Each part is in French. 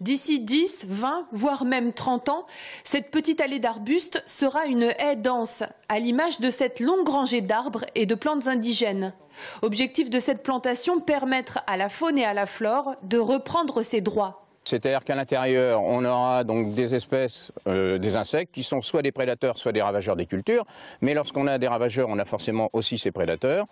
D'ici 10, 20, voire même 30 ans, cette petite allée d'arbustes sera une haie dense, à l'image de cette longue rangée d'arbres et de plantes indigènes. Objectif de cette plantation, permettre à la faune et à la flore de reprendre ses droits. C'est-à-dire qu'à l'intérieur, on aura donc des espèces, euh, des insectes qui sont soit des prédateurs, soit des ravageurs des cultures. Mais lorsqu'on a des ravageurs, on a forcément aussi ces prédateurs.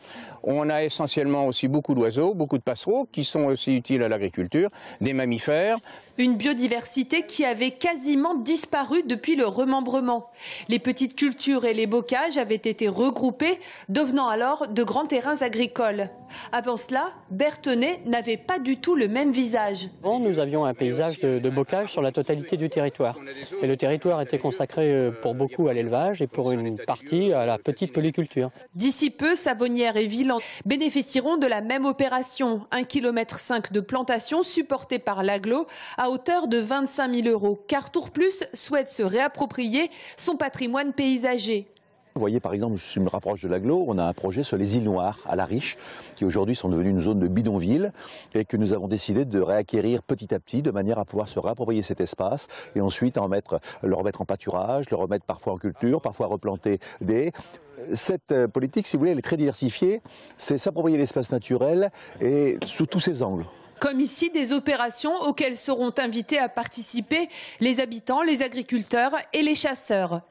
On a essentiellement aussi beaucoup d'oiseaux, beaucoup de passereaux qui sont aussi utiles à l'agriculture, des mammifères. Une biodiversité qui avait quasiment disparu depuis le remembrement. Les petites cultures et les bocages avaient été regroupés, devenant alors de grands terrains agricoles. Avant cela, Berthenay n'avait pas du tout le même visage. Bon, nous avions un paysages de, de, bocage sur la totalité du territoire. Et le territoire était consacré euh, pour beaucoup à l'élevage et pour une partie à la petite polyculture. D'ici peu, Savonnières et Villan bénéficieront de la même opération, 1,5 km de plantation supportée par l'aglo à hauteur de 25 000 euros. Car Tourplus souhaite se réapproprier son patrimoine paysager vous voyez, par exemple, je me rapproche de l'aglo, on a un projet sur les îles Noires, à La Riche, qui aujourd'hui sont devenues une zone de bidonville et que nous avons décidé de réacquérir petit à petit de manière à pouvoir se réapproprier cet espace et ensuite en mettre, le remettre en pâturage, le remettre parfois en culture, parfois replanter des cette euh, politique, si vous voulez, elle est très diversifiée. C'est s'approprier l'espace naturel et sous tous ses angles. Comme ici, des opérations auxquelles seront invités à participer les habitants, les agriculteurs et les chasseurs.